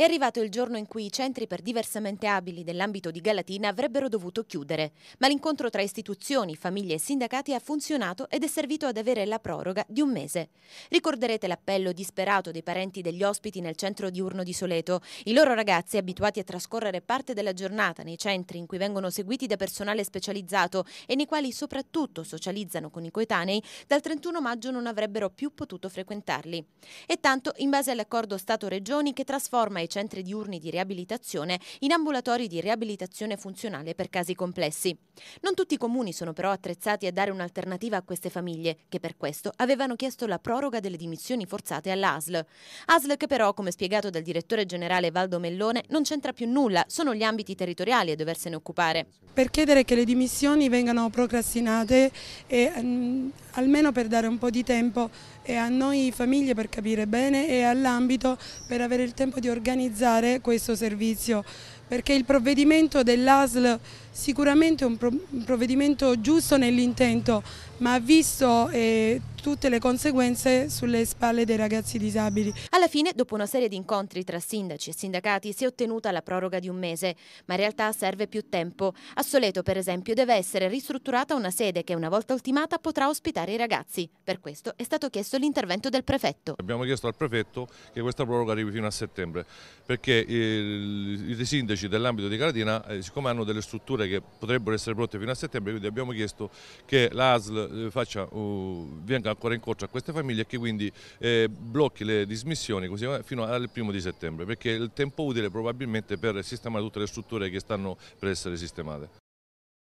È arrivato il giorno in cui i centri per diversamente abili dell'ambito di Galatina avrebbero dovuto chiudere, ma l'incontro tra istituzioni, famiglie e sindacati ha funzionato ed è servito ad avere la proroga di un mese. Ricorderete l'appello disperato dei parenti degli ospiti nel centro diurno di Soleto. I loro ragazzi, abituati a trascorrere parte della giornata nei centri in cui vengono seguiti da personale specializzato e nei quali soprattutto socializzano con i coetanei, dal 31 maggio non avrebbero più potuto frequentarli. E tanto in base all'accordo Stato-Regioni che trasforma i centri diurni di riabilitazione in ambulatori di riabilitazione funzionale per casi complessi. Non tutti i comuni sono però attrezzati a dare un'alternativa a queste famiglie, che per questo avevano chiesto la proroga delle dimissioni forzate all'ASL. ASL che però, come spiegato dal direttore generale Valdo Mellone, non c'entra più nulla, sono gli ambiti territoriali a doversene occupare. Per chiedere che le dimissioni vengano procrastinate e um, almeno per dare un po' di tempo a noi famiglie per capire bene e all'ambito per avere il tempo di organizzare organizzare questo servizio perché il provvedimento dell'ASL sicuramente è un provvedimento giusto nell'intento ma ha visto eh, tutte le conseguenze sulle spalle dei ragazzi disabili. Alla fine, dopo una serie di incontri tra sindaci e sindacati, si è ottenuta la proroga di un mese, ma in realtà serve più tempo. A Soleto, per esempio, deve essere ristrutturata una sede che, una volta ultimata, potrà ospitare i ragazzi. Per questo è stato chiesto l'intervento del prefetto. Abbiamo chiesto al prefetto che questa proroga arrivi fino a settembre, perché i sindaci dell'ambito di Caratina, eh, siccome hanno delle strutture che potrebbero essere pronte fino a settembre, quindi abbiamo chiesto che l'ASL eh, uh, venga ancora in corso a queste famiglie e che quindi eh, blocchi le dismissioni così, eh, fino al primo di settembre perché è il tempo utile probabilmente per sistemare tutte le strutture che stanno per essere sistemate.